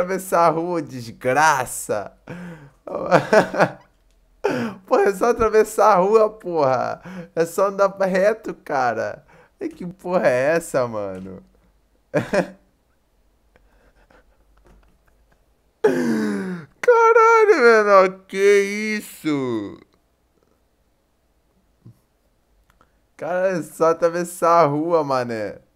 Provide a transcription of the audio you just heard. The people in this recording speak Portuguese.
atravessar a rua, desgraça. Porra, é só atravessar a rua, porra. É só andar reto, cara. E que porra é essa, mano? Caralho, menor, que isso? Cara, é só atravessar a rua, mané.